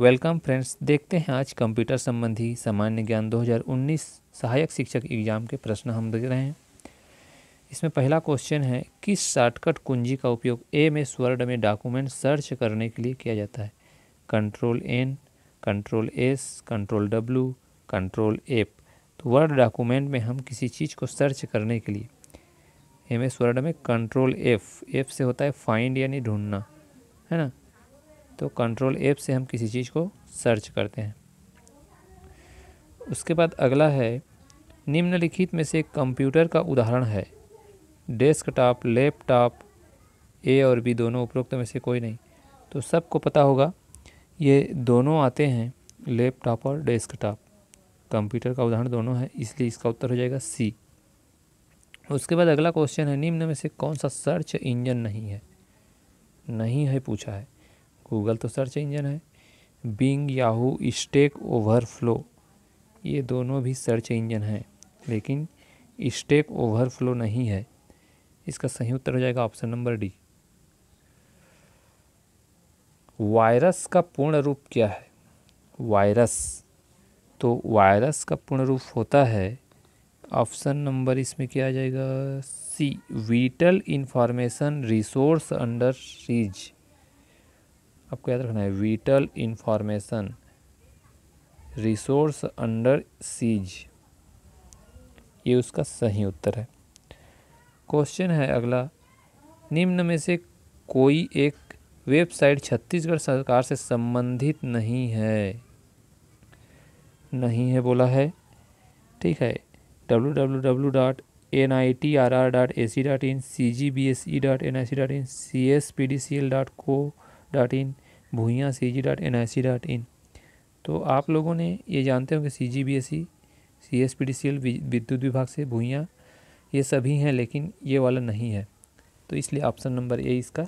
welcome friends देखते हैं आज कंप्यूटर संबंधी सामान्य ज्ञान 2019 सहायक शिक्षक एग्जाम के प्रश्न हम देख रहे हैं इसमें पहला क्वेश्चन है किस शॉर्टकट कुंजी का उपयोग ए में स्वर्ड में डॉक्यूमेंट सर्च करने के लिए किया जाता है control N control S control W control F तो वर्ड डॉक्यूमेंट में हम किसी चीज़ को सर्च करने के लिए एम एस वर्ड में कंट्रोल एफ एफ से होता है फाइंड यानी ढूंढना है ना तो कंट्रोल एप से हम किसी चीज़ को सर्च करते हैं उसके बाद अगला है निम्नलिखित में से कंप्यूटर का उदाहरण है डेस्कटॉप लैपटॉप ए और बी दोनों उपरोक्त में से कोई नहीं तो सबको पता होगा ये दोनों आते हैं लैपटॉप और डेस्कटॉप कंप्यूटर का उदाहरण दोनों है इसलिए इसका उत्तर हो जाएगा सी उसके बाद अगला क्वेश्चन है निम्न में से कौन सा सर्च इंजन नहीं है नहीं है पूछा है गूगल तो सर्च इंजन है बिंग याहू स्टेक ओवरफ्लो ये दोनों भी सर्च इंजन हैं लेकिन स्टेक ओवरफ्लो नहीं है इसका सही उत्तर हो जाएगा ऑप्शन नंबर डी वायरस का पूर्ण रूप क्या है वायरस तो वायरस का पूर्ण रूप होता है ऑप्शन नंबर इसमें क्या आ जाएगा सी vital information resource under seize आपको याद रखना है vital information resource under seize ये उसका सही उत्तर है क्वेश्चन है अगला निम्न में से कोई एक वेबसाइट छत्तीसगढ़ सरकार से संबंधित नहीं है नहीं है बोला है ठीक है W W W dot N I T R R dot A C dot in C G B S E dot N I C dot in C S P D C L dot co dot in भूया C G dot N I C dot in तो आप लोगों ने ये जानते होंगे C G B S C C S P D C L विद्युत विभाग से भूया ये सभी हैं लेकिन ये वाला नहीं है तो इसलिए ऑप्शन नंबर ए इसका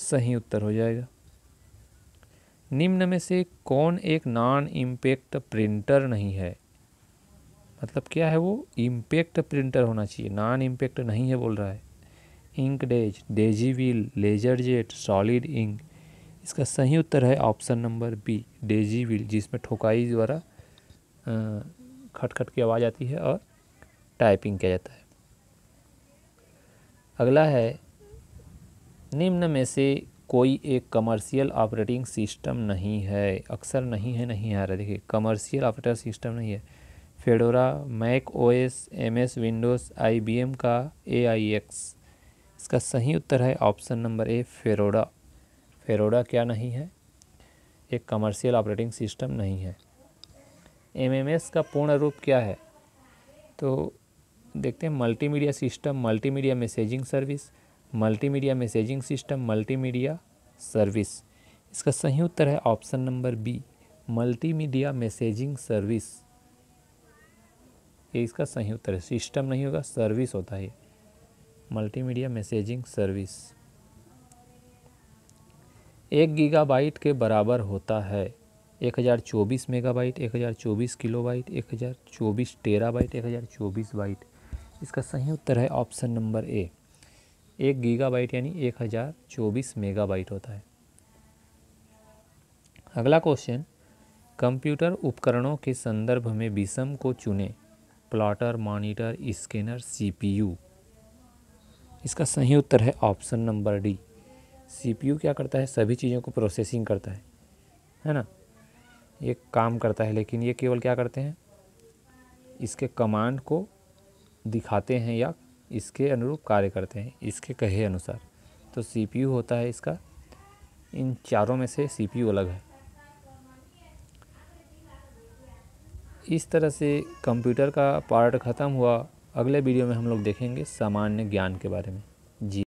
सही उत्तर हो जाएगा निम्न में से कौन एक नॉन इम्पेक्ट प्रिंटर नहीं है मतलब क्या है वो इम्पेक्ट प्रिंटर होना चाहिए नॉन इम्पेक्ट नहीं है बोल रहा है इंक डेज daisy wheel laser jet solid ink इसका सही उत्तर है option number B daisy wheel जिसमें ठोकाई द्वारा खटखट की आवाज़ आती है और टाइपिंग किया जाता है अगला है निम्न में से कोई एक कमर्शियल ऑपरेटिंग सिस्टम नहीं है अक्सर नहीं है नहीं आ रहा देखिए कमर्शियल ऑपरेटर सिस्टम नहीं है Fedora Mac OS MS Windows IBM का एआईएक्स इसका सही उत्तर है ऑप्शन नंबर ए फेरोडा फेरोडा क्या नहीं है एक कमर्शियल ऑपरेटिंग सिस्टम नहीं है एमएमएस का पूर्ण रूप क्या है तो देखते हैं multimedia system multimedia messaging service multimedia messaging system multimedia service इसका सही उत्तर है option number B multimedia messaging service ये इसका सही उत्तर है सिस्टम नहीं होगा सर्विस होता है मल्टीमीडिया मैसेजिंग सर्विस एक गीगाबाइट के बराबर होता है 1024 मेगाबाइट 1024 किलोबाइट 1024 टेराबाइट 1024 बाइट इसका सही उत्तर है ऑप्शन नंबर ए एक गीगाबाइट यानी 1024 मेगाबाइट होता है अगला क्वेश्चन कंप्यूटर उपकरणों के संदर्भ में विषम को चुने प्लॉटर मॉनिटर स्कैनर सीपीयू इसका सही उत्तर है ऑप्शन नंबर डी सीपीयू क्या करता है सभी चीज़ों को प्रोसेसिंग करता है है ना ये काम करता है लेकिन ये केवल क्या करते हैं इसके कमांड को दिखाते हैं या इसके अनुरूप कार्य करते हैं इसके कहे अनुसार तो सीपीयू होता है इसका इन चारों में से सीपीयू अलग है इस तरह से कंप्यूटर का पार्ट ख़त्म हुआ अगले वीडियो में हम लोग देखेंगे सामान्य ज्ञान के बारे में जी